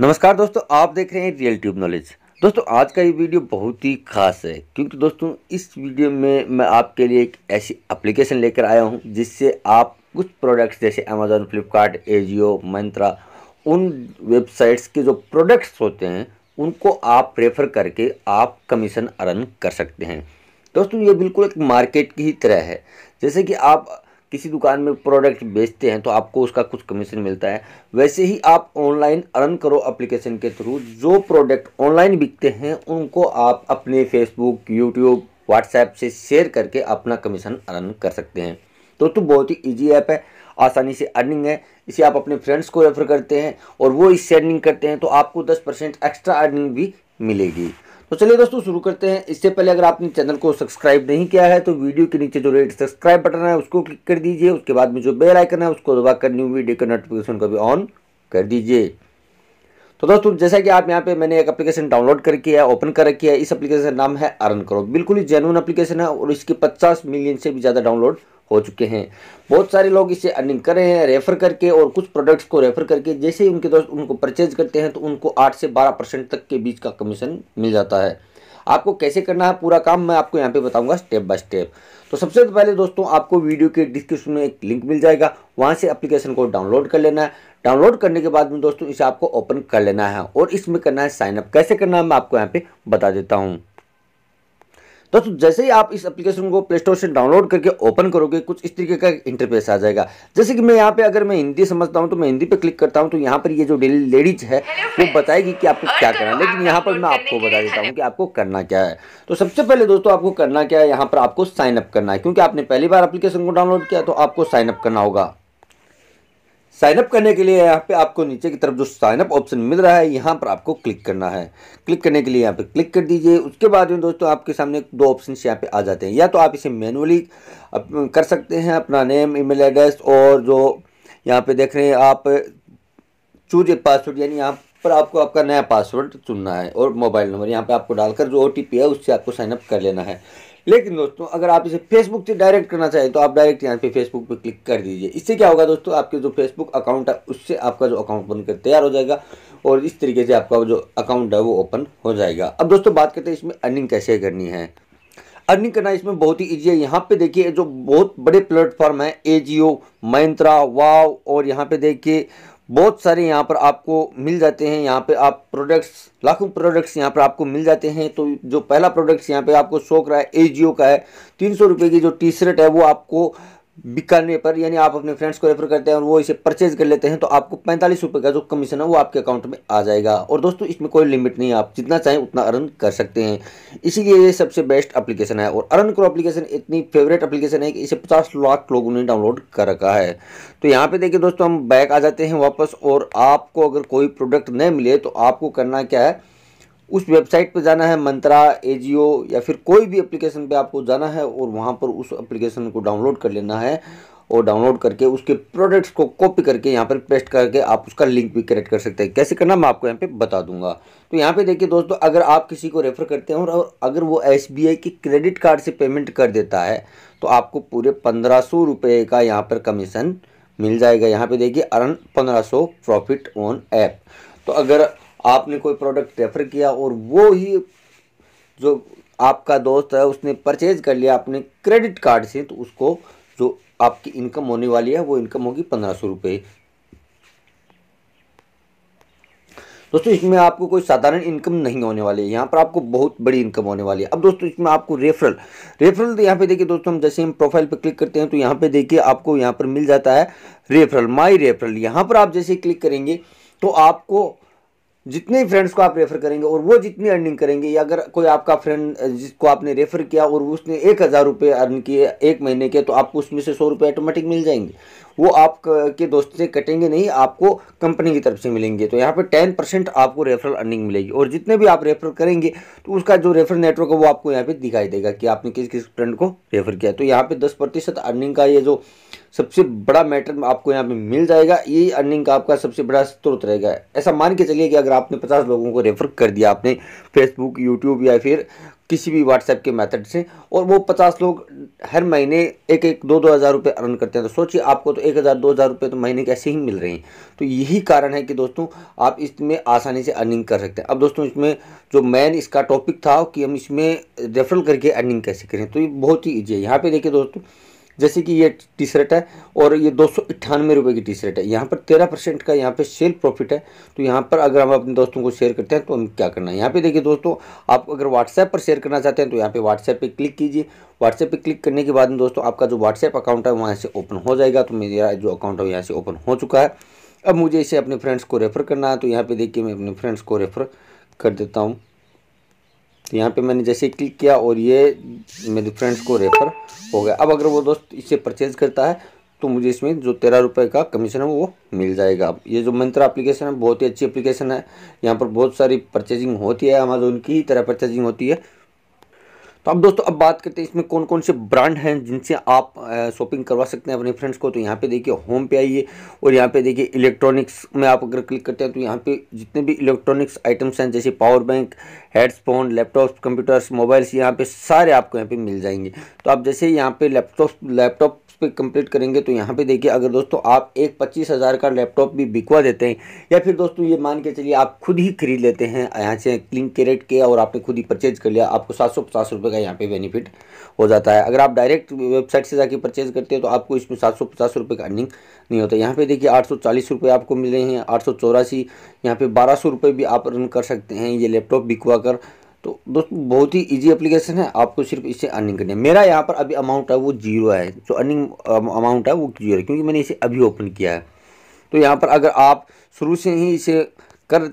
नमस्कार दोस्तों आप देख रहे हैं रियल ट्यूब नॉलेज दोस्तों आज का ये वीडियो बहुत ही खास है क्योंकि दोस्तों इस वीडियो में मैं आपके लिए एक ऐसी एप्लीकेशन लेकर आया हूँ जिससे आप कुछ प्रोडक्ट्स जैसे अमेजोन फ्लिपकार्ट एजियो मंत्रा उन वेबसाइट्स के जो प्रोडक्ट्स होते हैं उनको आप प्रेफर करके आप कमीशन अर्न कर सकते हैं दोस्तों ये बिल्कुल एक मार्केट की ही तरह है जैसे कि आप किसी दुकान में प्रोडक्ट बेचते हैं तो आपको उसका कुछ कमीशन मिलता है वैसे ही आप ऑनलाइन अर्न करो एप्लीकेशन के थ्रू जो प्रोडक्ट ऑनलाइन बिकते हैं उनको आप अपने फेसबुक यूट्यूब व्हाट्सएप से शेयर करके अपना कमीशन अर्न कर सकते हैं तो तो बहुत ही ईजी ऐप है आसानी से अर्निंग है इसे आप अपने फ्रेंड्स को रेफर करते हैं और वो इससे अर्निंग करते हैं तो आपको दस परसेंट एक्स्ट्रा अर्निंग भी मिलेगी तो चलिए दोस्तों शुरू करते हैं इससे पहले अगर आपने चैनल को सब्सक्राइब नहीं किया है तो वीडियो के नीचे जो रेड सब्सक्राइब बटन है उसको क्लिक कर दीजिए उसके बाद में जो बेल आइकन है उसको दबाकर न्यू वीडियो का नोटिफिकेशन को भी ऑन कर दीजिए तो दोस्तों जैसा कि आप यहाँ पे मैंने एक एप्लीकेशन डाउनलोड करके है ओपन कर रखी है इस एप्लीकेशन का नाम है अर्न करो बिल्कुल ही जेनुअन एप्लीकेशन है और इसकी पचास मिलियन से भी ज़्यादा डाउनलोड हो चुके हैं बहुत सारे लोग इसे अर्निंग कर रहे हैं रेफर करके और कुछ प्रोडक्ट्स को रेफर करके जैसे ही उनके दोस्त उनको परचेज करते हैं तो उनको आठ से बारह परसेंट तक के बीच का कमीशन मिल जाता है आपको कैसे करना है पूरा काम मैं आपको यहाँ पे बताऊंगा स्टेप बाय स्टेप तो सबसे पहले दोस्तों आपको वीडियो के डिस्क्रिप्शन में एक लिंक मिल जाएगा वहाँ से अप्लीकेशन को डाउनलोड कर लेना है डाउनलोड करने के बाद में दोस्तों इसे आपको ओपन कर लेना है और इसमें करना है साइनअप कैसे करना है मैं आपको यहाँ पे बता देता हूँ दोस्तों जैसे ही आप इस एप्लीकेशन को प्ले स्टोर से डाउनलोड करके ओपन करोगे कुछ इस तरीके का इंटरफेस आ जाएगा जैसे कि मैं यहाँ पे अगर मैं हिंदी समझता हूँ तो मैं हिंदी पे क्लिक करता हूँ तो यहाँ पर ये जो लेडीज है वो बताएगी कि आपको क्या करना है लेकिन यहाँ पर मैं आपको बता देता हूँ कि आपको करना क्या है तो सबसे पहले दोस्तों आपको करना क्या है यहाँ पर आपको साइनअप करना है क्योंकि आपने पहली बार अपलीकेशन को डाउनलोड किया तो आपको साइनअप करना होगा साइनअप करने के लिए यहाँ पे आपको नीचे की तरफ जो साइनअप ऑप्शन मिल रहा है यहाँ पर आपको क्लिक करना है क्लिक करने के लिए यहाँ पे क्लिक कर दीजिए उसके बाद में दोस्तों आपके सामने दो ऑप्शन यहाँ पे आ जाते हैं या तो आप इसे मैनुअली कर सकते हैं अपना नेम ईमेल एड्रेस और जो यहाँ पे देख रहे हैं आप चूज ए पासवर्ड यानी यहाँ पर आपको आपका नया पासवर्ड चुनना है और मोबाइल नंबर यहाँ पर आपको डालकर जो ओ है उससे आपको साइनअप कर लेना है लेकिन दोस्तों अगर आप इसे फेसबुक से डायरेक्ट करना चाहें तो आप डायरेक्ट यहाँ पे फेसबुक पे क्लिक कर दीजिए इससे क्या होगा दोस्तों आपके जो फेसबुक अकाउंट है उससे आपका जो अकाउंट बनकर तैयार हो जाएगा और इस तरीके से आपका जो अकाउंट है वो ओपन हो जाएगा अब दोस्तों बात करते हैं इसमें अर्निंग कैसे करनी है अर्निंग करना इसमें बहुत ही ईजी है यहाँ पे देखिए जो बहुत बड़े प्लेटफॉर्म है ए जी वाव और यहाँ पे देखिए बहुत सारे यहाँ पर आपको मिल जाते हैं यहाँ पे आप प्रोडक्ट्स लाखों प्रोडक्ट्स यहाँ पर आपको मिल जाते हैं तो जो पहला प्रोडक्ट्स यहाँ पे आपको शो करा है एजियो का है तीन सौ रुपये की जो टी शर्ट है वो आपको बिकाने पर यानी आप अपने फ्रेंड्स को रेफर करते हैं और वो इसे परचेज कर लेते हैं तो आपको पैंतालीस रुपये का जो कमीशन है वो आपके अकाउंट में आ जाएगा और दोस्तों इसमें कोई लिमिट नहीं है आप जितना चाहें उतना अर्न कर सकते हैं इसीलिए ये सबसे बेस्ट एप्लीकेशन है और अर्न क्रो एप्लीकेशन इतनी फेवरेट अप्लीकेशन है कि इसे पचास लाख लोगों ने डाउनलोड कर रखा है तो यहाँ पर देखिए दोस्तों हम बैक आ जाते हैं वापस और आपको अगर कोई प्रोडक्ट नहीं मिले तो आपको करना क्या है उस वेबसाइट पे जाना है मंत्रा ए या फिर कोई भी एप्लीकेशन पे आपको जाना है और वहाँ पर उस एप्लीकेशन को डाउनलोड कर लेना है और डाउनलोड करके उसके प्रोडक्ट्स को कॉपी करके यहाँ पर पेस्ट करके आप उसका लिंक भी क्रिएट कर सकते हैं कैसे करना मैं आपको यहाँ पे बता दूंगा तो यहाँ पे देखिए दोस्तों अगर आप किसी को रेफ़र करते हैं और अगर वो एस के क्रेडिट कार्ड से पेमेंट कर देता है तो आपको पूरे पंद्रह सौ का यहाँ पर कमीशन मिल जाएगा यहाँ पर देखिए अरन पंद्रह सौ प्रॉफिट ऑन ऐप तो अगर आपने कोई प्रोडक्ट रेफ़र किया और वो ही जो आपका दोस्त है उसने परचेज कर लिया अपने क्रेडिट कार्ड से तो उसको जो आपकी इनकम होने वाली है वो इनकम होगी पंद्रह सौ रुपये दोस्तों इसमें आपको कोई साधारण इनकम नहीं होने वाली है यहाँ पर आपको बहुत बड़ी इनकम होने वाली है अब दोस्तों इसमें आपको रेफरल रेफरल तो यहाँ पे देखिए दोस्तों हम जैसे हम प्रोफाइल पर क्लिक करते हैं तो यहाँ पे देखिए आपको यहाँ पर मिल जाता है रेफरल माई रेफरल यहाँ पर आप जैसे क्लिक करेंगे तो आपको जितने फ्रेंड्स को आप रेफ़र करेंगे और वो जितनी अर्निंग करेंगे या अगर कोई आपका फ्रेंड जिसको आपने रेफ़र किया और उसने एक हज़ार रुपये अर्न किए एक महीने के तो आपको उसमें से सौ रुपये ऑटोमेटिक मिल जाएंगे वो आप के दोस्त से कटेंगे नहीं आपको कंपनी की तरफ से मिलेंगे तो यहाँ पर टेन परसेंट आपको रेफरल अर्निंग मिलेगी और जितने भी आप रेफर करेंगे तो उसका जो रेफर नेटवर्क है वो आपको यहाँ पे दिखाई देगा कि आपने किस किस फ्रेंड को रेफर किया तो यहाँ पे दस प्रतिशत अर्निंग का ये जो सबसे बड़ा मैटर आपको यहाँ पे मिल जाएगा ये अर्निंग का आपका सबसे बड़ा स्रोत रहेगा ऐसा मान के चलिए कि अगर आपने पचास लोगों को रेफर कर दिया आपने फेसबुक यूट्यूब या फिर किसी भी व्हाट्सएप के मेथड से और वो पचास लोग हर महीने एक एक दो दो हज़ार रुपये अर्न करते हैं तो सोचिए आपको तो एक हज़ार दो हज़ार रुपये तो महीने के ऐसे ही मिल रहे हैं तो यही कारण है कि दोस्तों आप इसमें आसानी से अर्निंग कर सकते हैं अब दोस्तों इसमें जो मेन इसका टॉपिक था कि हम इसमें रेफरल करके अर्निंग कैसे करें तो ये बहुत ही ईजी है यहाँ पर देखिए दोस्तों जैसे कि ये टी शर्ट है और ये दो सौ अट्ठानवे रुपये की टी शर्ट है यहाँ पर तेरह परसेंट का यहाँ पे सेल प्रॉफिट है तो यहाँ पर अगर हम अपने दोस्तों को शेयर करते हैं तो हम क्या करना है यहाँ पे देखिए दोस्तों आप अगर व्हाट्सएप पर शेयर करना चाहते हैं तो यहाँ पे व्हाट्सएप पे क्लिक कीजिए व्हाट्सएप पे क्लिक करने के बाद में दोस्तों आपका जो व्हाट्सएप अकाउंट है वहाँ से ओपन हो जाएगा तो मेरा जो अकाउंट है यहाँ से ओपन हो चुका है अब मुझे इसे अपने फ्रेंड्स को रेफ़र करना है तो यहाँ पर देखिए मैं अपने फ्रेंड्स को रेफ़र कर देता हूँ तो यहाँ पे मैंने जैसे क्लिक किया और ये मेरे फ्रेंड्स को रेफ़र हो गया अब अगर वो दोस्त इसे परचेज करता है तो मुझे इसमें जो तेरह रुपये का कमीशन है वो मिल जाएगा ये जो मंत्रा अप्लीकेशन है बहुत ही अच्छी अप्लीकेशन है यहाँ पर बहुत सारी परचेजिंग होती है अमेजोन की ही तरह परचेजिंग होती है तो अब दोस्तों अब बात करते हैं इसमें कौन कौन से ब्रांड हैं जिनसे आप शॉपिंग करवा सकते हैं अपने फ्रेंड्स को तो यहाँ पे देखिए होम पे आइए और यहाँ पे देखिए इलेक्ट्रॉनिक्स में आप अगर क्लिक करते हैं तो यहाँ पे जितने भी इलेक्ट्रॉनिक्स आइटम्स हैं जैसे power bank headphone laptop computers mobiles यहाँ पर सारे आपको यहाँ पर मिल जाएंगे तो आप जैसे यहाँ पर लैपटॉप लैपटॉप पे कंप्लीट करेंगे तो यहाँ पे देखिए अगर दोस्तों आप एक पच्चीस हज़ार का लैपटॉप भी बिकवा देते हैं या फिर दोस्तों ये मान के चलिए आप खुद ही खरीद लेते हैं यहाँ से के रेट के और आपने खुद ही परचेज कर लिया आपको सात सौ पचास रुपये का यहाँ पे बेनिफिट हो जाता है अगर आप डायरेक्ट वेबसाइट से जाके परचेज करते हैं तो आपको इसमें सात सौ पचास रुपये का अर्निंग नहीं होता यहाँ पर देखिए आठ सौ चालीस रुपये आपको मिल रहे हैं आठ सौ चौरासी यहाँ पर बारह सौ रुपये भी आप अर्न कर सकते हैं ये लैपटॉप बिकवा कर तो दोस्तों बहुत ही इजी एप्लीकेशन है आपको सिर्फ इसे अर्निंग करनी है मेरा यहाँ पर अभी अमाउंट है वो जीरो है जो अर्निंग अमाउंट है वो जीरो है क्योंकि मैंने इसे अभी ओपन किया है तो यहाँ पर अगर आप शुरू से ही इसे कर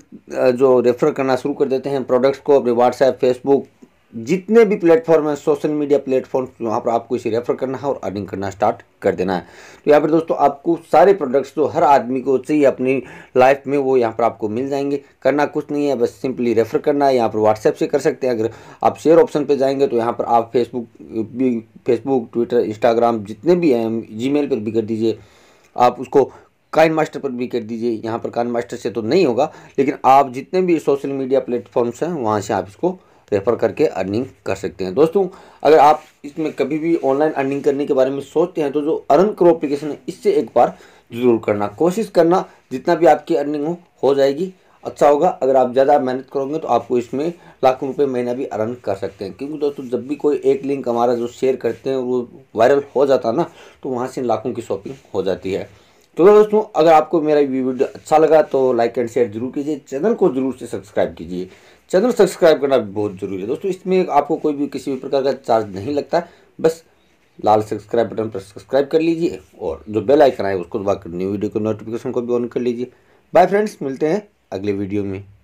जो रेफ़र करना शुरू कर देते हैं प्रोडक्ट्स को अपने व्हाट्सएप फेसबुक जितने भी प्लेटफॉर्म है सोशल मीडिया प्लेटफॉर्म वहाँ पर आपको इसे रेफर करना है और अर्निंग करना स्टार्ट कर देना है तो यहाँ पर दोस्तों आपको सारे प्रोडक्ट्स तो हर आदमी को चाहिए अपनी लाइफ में वो यहाँ पर आपको मिल जाएंगे करना कुछ नहीं है बस सिंपली रेफर करना है यहाँ पर व्हाट्सएप से कर सकते हैं अगर आप शेयर ऑप्शन पर जाएंगे तो यहाँ पर आप फेसबुक भी फेसबुक ट्विटर इंस्टाग्राम जितने भी हैं जी पर भी कर दीजिए आप उसको काइन मास्टर पर भी कर दीजिए यहाँ पर काइन मास्टर से तो नहीं होगा लेकिन आप जितने भी सोशल मीडिया प्लेटफॉर्म्स हैं वहाँ से आप इसको रेफर करके अर्निंग कर सकते हैं दोस्तों अगर आप इसमें कभी भी ऑनलाइन अर्निंग करने के बारे में सोचते हैं तो जो अर्न करो अप्लीकेशन है इससे एक बार जरूर करना कोशिश करना जितना भी आपकी अर्निंग हो हो जाएगी अच्छा होगा अगर आप ज़्यादा मेहनत करोगे तो आपको इसमें लाखों रुपए महीना भी अर्न कर सकते हैं क्योंकि दोस्तों जब भी कोई एक लिंक हमारा जो शेयर करते हैं वो वायरल हो जाता है ना तो वहाँ से लाखों की शॉपिंग हो जाती है तो दोस्तों अगर आपको मेरा वीडियो अच्छा लगा तो लाइक एंड शेयर जरूर कीजिए चैनल को जरूर से सब्सक्राइब कीजिए चैनल सब्सक्राइब करना बहुत ज़रूरी है दोस्तों इसमें आपको कोई भी किसी भी प्रकार का चार्ज नहीं लगता बस लाल सब्सक्राइब बटन पर सब्सक्राइब कर लीजिए और जो बेल आइकन आए उसको दबाकर न्यू वीडियो को नोटिफिकेशन को भी ऑन कर लीजिए बाय फ्रेंड्स मिलते हैं अगले वीडियो में